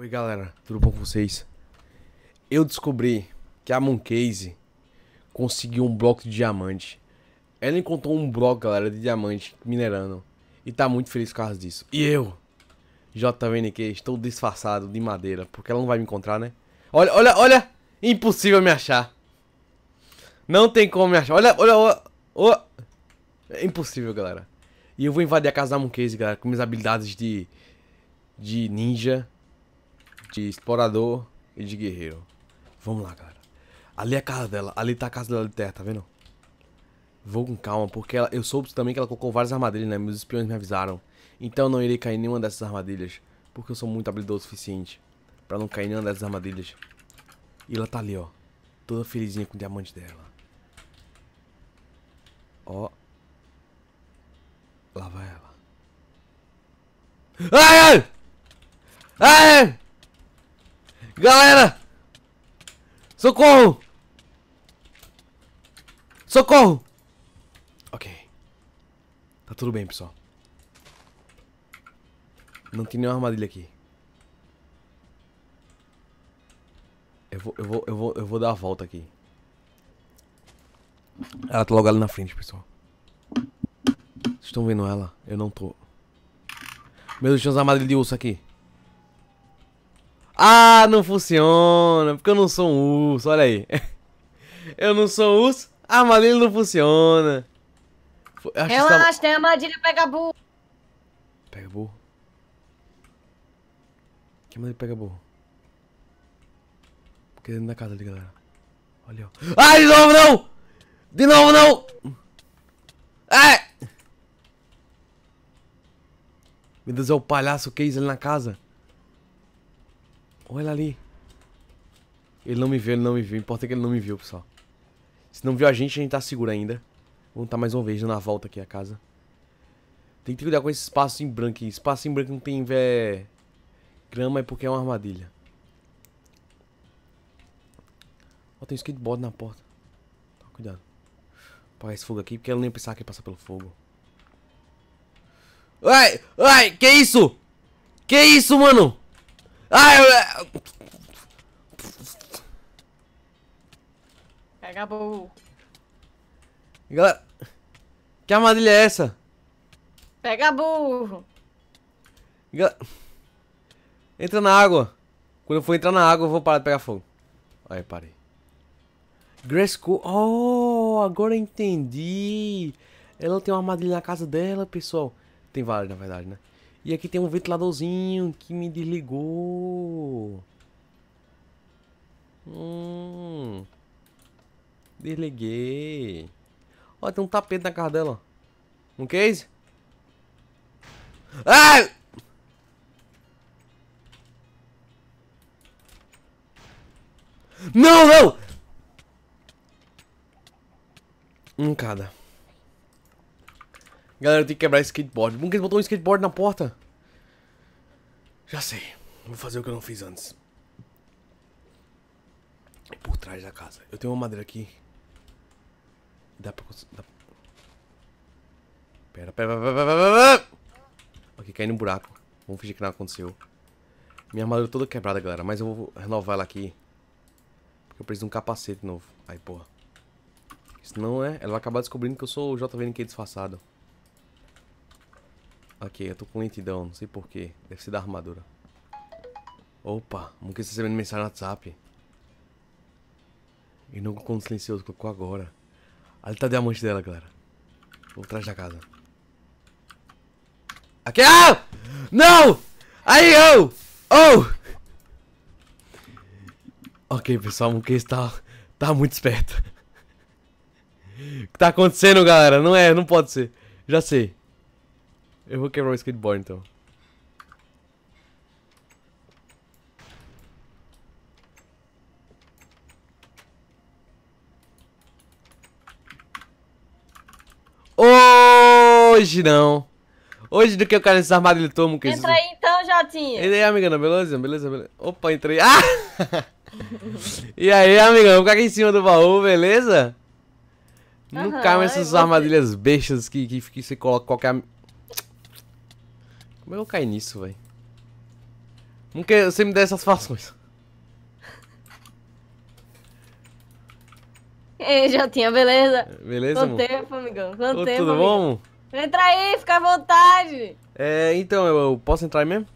Oi galera, tudo bom com vocês? Eu descobri que a Monkeyze conseguiu um bloco de diamante. Ela encontrou um bloco, galera, de diamante minerando. E tá muito feliz por causa disso. E eu, JVNQ, estou disfarçado de madeira, porque ela não vai me encontrar, né? Olha, olha, olha! Impossível me achar. Não tem como me achar. Olha, olha, olha. olha. É impossível, galera. E eu vou invadir a casa da Monkeyze, galera, com minhas habilidades de, de ninja de explorador e de guerreiro. Vamos lá, galera. Ali é a casa dela. Ali tá a casa dela de terra, tá vendo? Vou com calma, porque ela, eu soube também que ela colocou várias armadilhas, né? Meus espiões me avisaram. Então eu não irei cair em nenhuma dessas armadilhas. Porque eu sou muito habilidoso o suficiente pra não cair em nenhuma dessas armadilhas. E ela tá ali, ó. Toda felizinha com o diamante dela. Ó. Lá vai ela. Ai, ai! Ai! Galera! Socorro! Socorro! Ok. Tá tudo bem, pessoal. Não tem nenhuma armadilha aqui. Eu vou, eu vou, eu vou, eu vou dar a volta aqui. Ela tá logo ali na frente, pessoal. Vocês estão vendo ela? Eu não tô. Meu Deus, tem umas armadilhas de urso aqui. Ah, não funciona, porque eu não sou um urso, olha aí. Eu não sou um urso, a armadilha não funciona. Eu acho Relaxa, é essa... tem é armadilha pega burro. Pega burro? Que armadilha pega burro? Porque é dentro da casa ali, galera. Olha, ó. Ah, de novo não! De novo não! Ah! Meu Deus, é o palhaço Case ali na casa. Olha ela ali. Ele não me viu, ele não me viu. Importa que ele não me viu, pessoal. Se não viu a gente, a gente tá seguro ainda. Vamos tá mais uma vez na volta aqui a casa. Tem que cuidar com esse espaço em branco Espaço em branco não tem vé... grama, é porque é uma armadilha. Ó, tem um skateboard na porta. cuidado. Apagar esse fogo aqui, porque ela nem ia pensar que ia passar pelo fogo. Ai! Ai! Que isso? Que isso, mano? Ai, ah, eu... É, acabou. Galera, que armadilha é essa? Pega burro. Galera, Entra na água. Quando eu for entrar na água, eu vou parar de pegar fogo. Aí, parei. Grayskull. Oh, agora entendi. Ela tem uma armadilha na casa dela, pessoal. Tem várias, na verdade, né? E aqui tem um ventiladorzinho que me desligou. Hum. Desliguei. Ó, tem um tapete na cara dela. Um case? Ah! Não, não! Um cada. Galera, eu tenho que quebrar esse skateboard. Bom que ele botou um skateboard na porta. Já sei. Vou fazer o que eu não fiz antes. É por trás da casa. Eu tenho uma madeira aqui. Dá pra... Dá... Pera, pera, pera, pera, pera, pera. Ok, caí no buraco. Vamos fingir que não aconteceu. Minha armadura toda quebrada, galera. Mas eu vou renovar ela aqui. Porque eu preciso de um capacete novo. Aí, porra. Senão, é, ela vai acabar descobrindo que eu sou o JVNK disfarçado. Ok, eu tô com lentidão, não sei porquê. Deve ser da armadura. Opa, Monkey está recebendo mensagem no WhatsApp. E não com silencioso, colocou agora. Ali tá a diamante dela, galera. Vou atrás da casa. Aqui! Ah! Não! Aí, oh! Oh! Ok, pessoal, o Monkey está tá muito esperto. O que tá acontecendo, galera? Não é, não pode ser. Já sei. Eu vou quebrar o skateboard então. Hoje não. Hoje do que eu quero desarmado armadilhas tomo que Entra aí então, Jotinha. E aí, é, amiga, beleza? Beleza, beleza. Opa, entrei. Ah! e aí, vou ficar aqui em cima do baú, beleza? Uhum, não caia mais essas armadilhas bestas que, que, que você coloca qualquer como é que eu caí nisso, velho? Nunca você me der essas fações. Ei, Jotinha, beleza? Beleza, Quanto tempo, amigão? Quanto tempo, Tudo amigão? bom? Entra aí, fica à vontade. É, então, eu, posso entrar aí mesmo?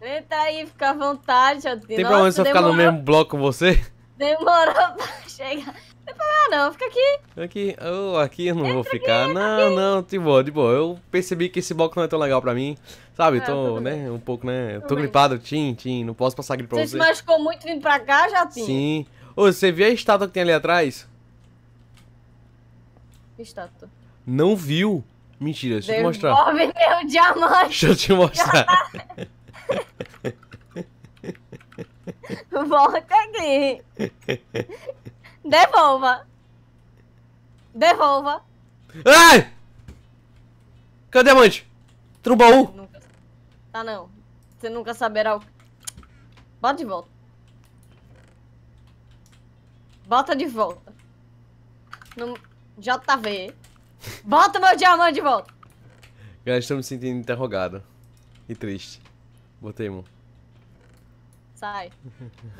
Entra aí, fica à vontade, Jotinha. Tem Nossa, problema se eu ficar no mesmo bloco com você? Demorou pra chegar. Eu falei, ah não, fica aqui. Aqui, eu aqui não Entra vou ficar. Aqui, não, aqui. não, de boa, de boa. Eu percebi que esse bloco não é tão legal pra mim. Sabe, ah, tô, né, bem. um pouco, né, tô, tô gripado, tim, tim, não posso passar gripe pra você. Você se machucou muito vindo pra cá, já tinha. Sim. Ô, você viu a estátua que tem ali atrás? estátua? Não viu. Mentira, deixa eu te mostrar. Devolve meu diamante. Deixa eu te mostrar. Volta aqui. Devolva. Devolva. Ai! Cadê a mãe? Trubaú? Nunca... Ah, não. Você nunca saberá o... Bota de volta. Bota de volta. No JV. Bota meu diamante de volta. Galera, estamos me sentindo interrogado. E triste. Botei, mano. Sai.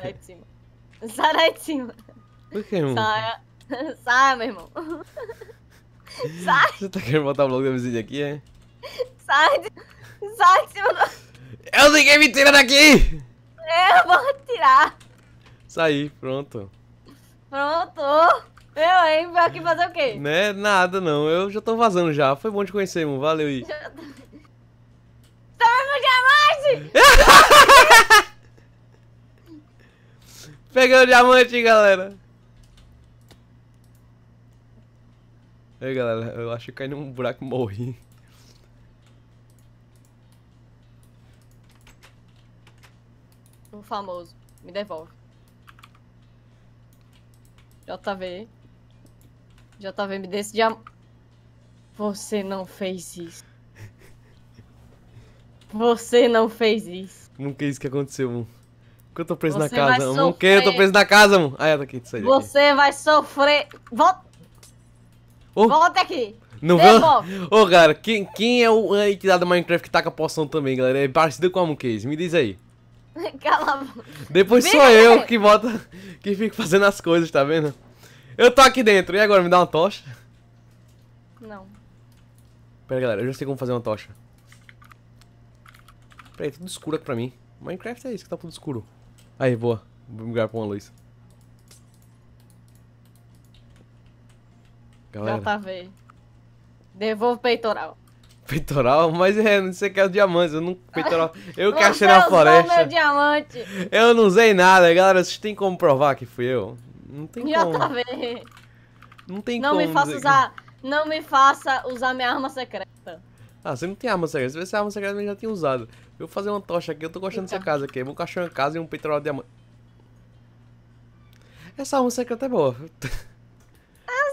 Sai de cima. Sai de cima. Por que, irmão? Saia. Sai, meu irmão. Sai. Você tá querendo botar o blog da visita aqui, é? Sai de... Sai de cima do... Eu ninguém me tira daqui! Eu vou tirar. Saí, pronto. Pronto. Eu, hein? Veio aqui fazer o quê? Né? Nada, não. Eu já tô vazando já. Foi bom te conhecer, irmão. Valeu aí. Já... Tô... o diamante! Peguei o diamante, galera. Aí, galera, eu acho que caí num buraco e morri. O famoso. Me devolve. JV. JV, me desse de Você não fez isso. Você não fez isso. Nunca que é isso que aconteceu, mano. Porque eu tô preso Você na casa, mano. Não que eu tô preso na casa, mano. Ah, é, daqui aqui, sai Você vai sofrer. Volta. Oh. Volta aqui. Não Devolve. Ô, oh, cara, quem, quem é o, a entidade do Minecraft que tá com a poção também, galera? É parecida com a Mooncase, me diz aí. Cala a boca. Depois sou eu que bota, que fico fazendo as coisas, tá vendo? Eu tô aqui dentro, e agora me dá uma tocha? Não. Pera, galera, eu já sei como fazer uma tocha. Pera aí, tudo escuro aqui pra mim. Minecraft é isso, que tá tudo escuro. Aí, boa. Vou ligar pra uma luz. Galera. JV. Devolvo peitoral. Peitoral? Mas é, você quer o diamante, eu não. Peitoral. Eu que achei na floresta. Meu diamante. Eu não usei nada, galera. Vocês têm como provar que fui eu? Não tem JV. como. Tá não tem não como. Me faça usar, que... Não me faça usar minha arma secreta. Ah, você não tem arma secreta. Se tivesse arma secreta, eu já tinha usado. Eu vou fazer uma tocha aqui, eu tô gostando dessa então. casa aqui. Vou cachorro em casa e um peitoral de diamante. Essa arma secreta é boa.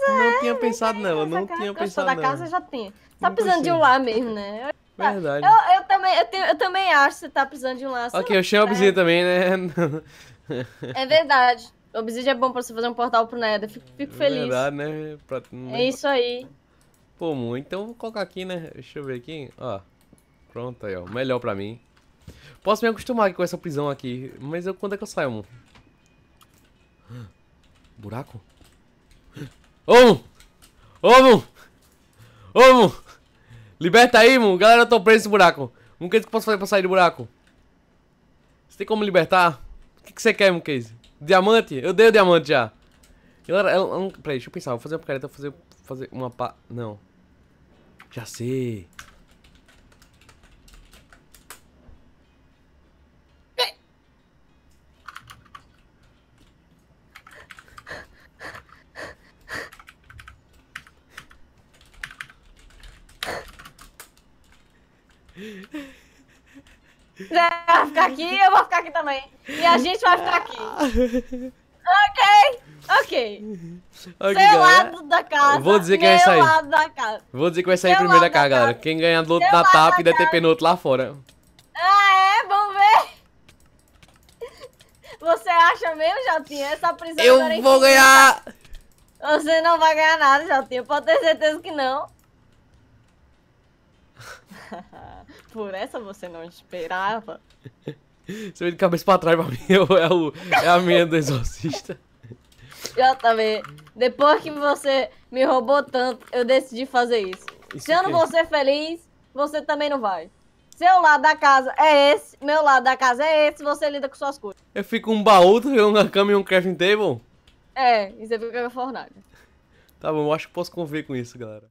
Pois é. Não tinha pensado nela, não tinha pensado nela. da casa já tem. Tá não precisando de um lá mesmo, né? Tá, verdade. Eu, eu também, eu, tenho, eu, também acho que você tá precisando de um lá. Ok, eu o Shelbyzinho também, né? é verdade. O Obsidian é bom pra você fazer um portal pro Nether. Fico, fico é feliz. Verdade, né? Pra... É isso aí. Pô, muito. Então vou colocar aqui, né? Deixa eu ver aqui. Ó. Pronto aí, ó. Melhor pra mim. Posso me acostumar com essa prisão aqui. Mas eu, quando é que eu saio, amor? Buraco? Ô, Ô, Mum! Liberta aí, mo Galera, eu tô preso nesse buraco. Um que eu posso fazer pra sair do buraco? Você tem como libertar? O que, você quer, Mum Diamante? Eu dei o diamante já. Galera, ela, eu, eu, peraí, deixa eu pensar. Vou fazer uma picareta, vou fazer, fazer uma pá... Pa... Não. Já sei. Ela ficar aqui, eu vou ficar aqui também. E a gente vai ficar aqui. ok, ok. okay Seu é lado da casa. Vou dizer quem vai é sair. Lado da casa. Vou dizer que vai sair Seu primeiro da casa, da galera. Quem ganhar do outro da TAP e da TP no outro lá fora. Ah, é? Vamos ver. Você acha mesmo, Jotinha? Essa prisão Eu é vou ganhar! Você não vai ganhar nada, Jotinha. Pode ter certeza que não. Por essa você não esperava. Você veio de cabeça pra trás pra mim, é, o, é a minha do exorcista. JB, tá depois que você me roubou tanto, eu decidi fazer isso. isso Se eu não vou ser feliz, você também não vai. Seu lado da casa é esse, meu lado da casa é esse, você lida com suas coisas. Eu fico um baú, uma cama e um crafting table? É, e você fica com a fornalha. Tá bom, eu acho que posso conviver com isso, galera.